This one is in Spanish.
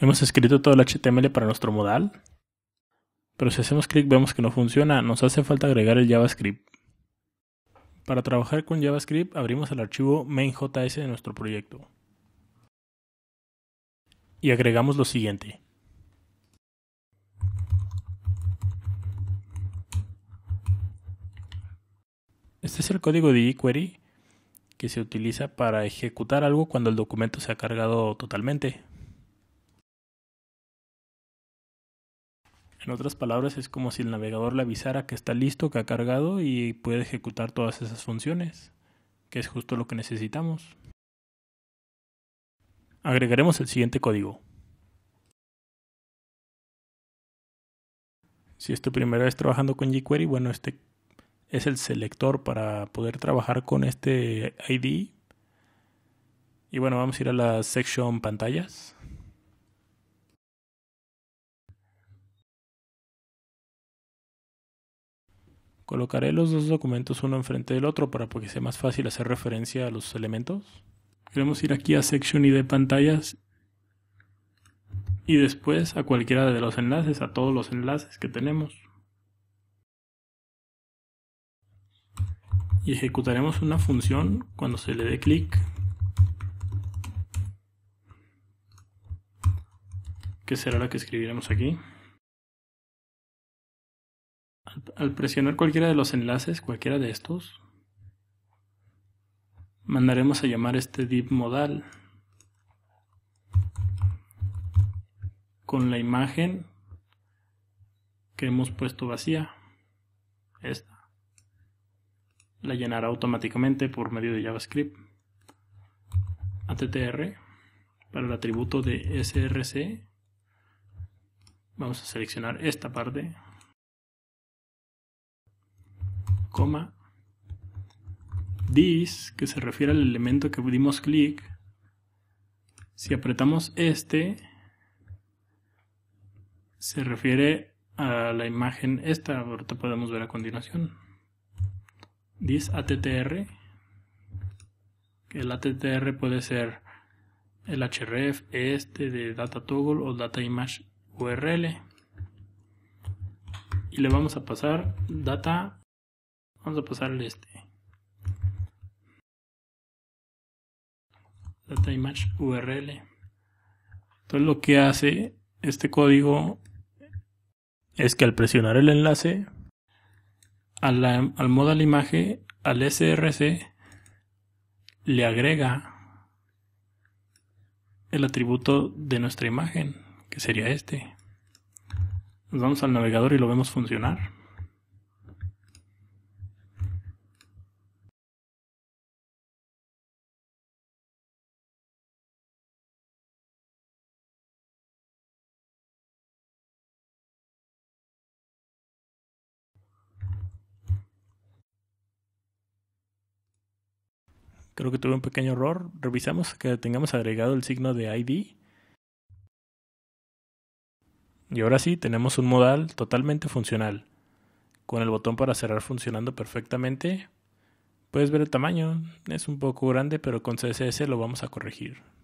Hemos escrito todo el HTML para nuestro modal, pero si hacemos clic vemos que no funciona, nos hace falta agregar el JavaScript. Para trabajar con JavaScript abrimos el archivo main.js de nuestro proyecto y agregamos lo siguiente. Este es el código de jQuery que se utiliza para ejecutar algo cuando el documento se ha cargado totalmente. En otras palabras, es como si el navegador le avisara que está listo, que ha cargado y puede ejecutar todas esas funciones, que es justo lo que necesitamos. Agregaremos el siguiente código. Si es tu primera vez trabajando con jQuery, bueno, este es el selector para poder trabajar con este ID. Y bueno, vamos a ir a la sección pantallas. Colocaré los dos documentos uno enfrente del otro para que sea más fácil hacer referencia a los elementos. Queremos ir aquí a Section ID Pantallas y después a cualquiera de los enlaces, a todos los enlaces que tenemos. Y ejecutaremos una función cuando se le dé clic que será la que escribiremos aquí al presionar cualquiera de los enlaces, cualquiera de estos, mandaremos a llamar este div modal con la imagen que hemos puesto vacía. Esta. La llenará automáticamente por medio de JavaScript. ATTR para el atributo de src. Vamos a seleccionar esta parte coma, this, que se refiere al elemento que dimos clic, si apretamos este, se refiere a la imagen esta, ahorita podemos ver a continuación. This ATTR, el ATTR puede ser el href, este de data toggle o data image url. Y le vamos a pasar data Vamos a pasarle este. Data Image URL. Entonces lo que hace este código es que al presionar el enlace a la, al modal imagen, al src, le agrega el atributo de nuestra imagen, que sería este. Nos vamos al navegador y lo vemos funcionar. Creo que tuve un pequeño error. Revisamos que tengamos agregado el signo de ID. Y ahora sí, tenemos un modal totalmente funcional. Con el botón para cerrar funcionando perfectamente. Puedes ver el tamaño, es un poco grande, pero con CSS lo vamos a corregir.